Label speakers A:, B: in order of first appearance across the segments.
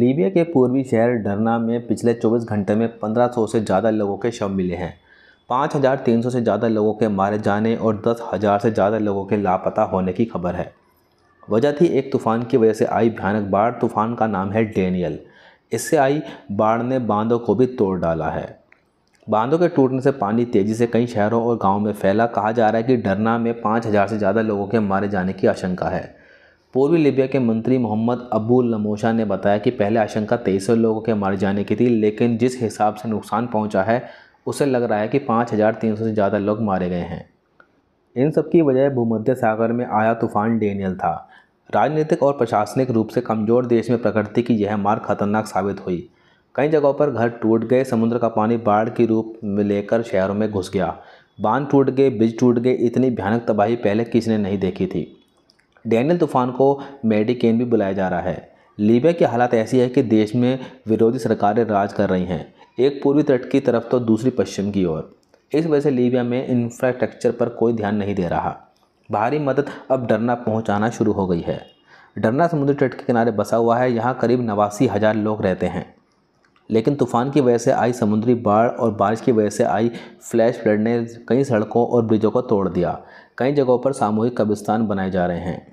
A: Libya के पूर्वी शहर डरना में पिछले 24 घंटे में 1500 से ज़्यादा लोगों के शव मिले हैं 5,300 से ज़्यादा लोगों के मारे जाने और 10,000 से ज़्यादा लोगों के लापता होने की खबर है वजह थी एक तूफान की वजह से आई भयानक बाढ़ तूफान का नाम है डेनियल इससे आई बाढ़ ने बांधों को भी तोड़ डाला है बांधों के टूटने से पानी तेज़ी से कई शहरों और गाँव में फैला कहा जा रहा है कि डरना में पाँच से ज़्यादा लोगों के मारे जाने की आशंका है पूर्वी लीबिया के मंत्री मोहम्मद अबुल नमोशा ने बताया कि पहले आशंका तेईस लोगों के मारे जाने की थी लेकिन जिस हिसाब से नुकसान पहुंचा है उसे लग रहा है कि 5,300 से ज़्यादा लोग मारे गए हैं इन सब की वजह भूमध्य सागर में आया तूफान डेनियल था राजनीतिक और प्रशासनिक रूप से कमज़ोर देश में प्रकृति की यह मार खतरनाक साबित हुई कई जगहों पर घर टूट गए समुद्र का पानी बाढ़ के रूप में लेकर शहरों में घुस गया बांध टूट गए ब्रिज टूट गए इतनी भयानक तबाही पहले किसी ने नहीं देखी थी डैनियल तूफान को मेडिकेन भी बुलाया जा रहा है लीबिया की हालात ऐसी है कि देश में विरोधी सरकारें राज कर रही हैं एक पूर्वी तट की तरफ तो दूसरी पश्चिम की ओर इस वजह से लीबिया में इंफ्रास्ट्रक्चर पर कोई ध्यान नहीं दे रहा भारी मदद अब डरना पहुंचाना शुरू हो गई है डरना समुद्री तट के किनारे बसा हुआ है यहाँ करीब नवासी हज़ार लोग रहते हैं लेकिन तूफान की वजह से आई समुद्री बाढ़ और बारिश की वजह से आई फ्लैश फ्लड ने कई सड़कों और ब्रिजों को तोड़ दिया कई जगहों पर सामूहिक कब्रिस्तान बनाए जा रहे हैं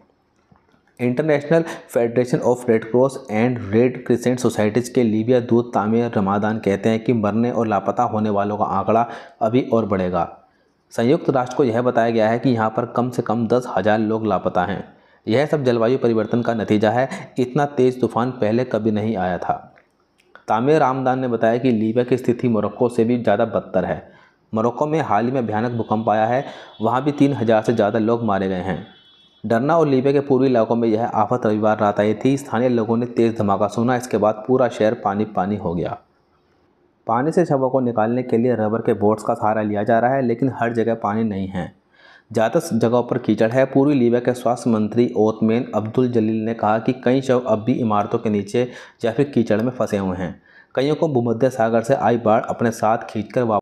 A: International Federation of Red Cross and Red Crescent Societies के लीबिया दूत तामिर रमादान कहते हैं कि मरने और लापता होने वालों का आंकड़ा अभी और बढ़ेगा संयुक्त राष्ट्र को यह बताया गया है कि यहाँ पर कम से कम दस हज़ार लोग लापता हैं यह सब जलवायु परिवर्तन का नतीजा है इतना तेज़ तूफान पहले कभी नहीं आया था तामिर रामदान ने बताया कि लीबिया की स्थिति मोरक्को से भी ज़्यादा बदतर है मोरक्को में हाल ही में भयानक भूकंप आया है वहाँ भी तीन हज़ार से ज़्यादा लोग मारे गए हैं डरना और लीबिया के पूर्वी इलाकों में यह आफत रविवार रात आई थी स्थानीय लोगों ने तेज़ धमाका सुना इसके बाद पूरा शहर पानी पानी हो गया पानी से शवों को निकालने के लिए रबर के बोट्स का सहारा लिया जा रहा है लेकिन हर जगह पानी नहीं है ज़्यादातर जगहों पर कीचड़ है पूर्वी लीबिया के स्वास्थ्य मंत्री ओतमेन अब्दुल जलील ने कहा कि कई शव अब भी इमारतों के नीचे या फिर कीचड़ में फंसे हुए हैं कईयों को भूमध्य सागर से आई बाढ़ अपने साथ खींचकर वापस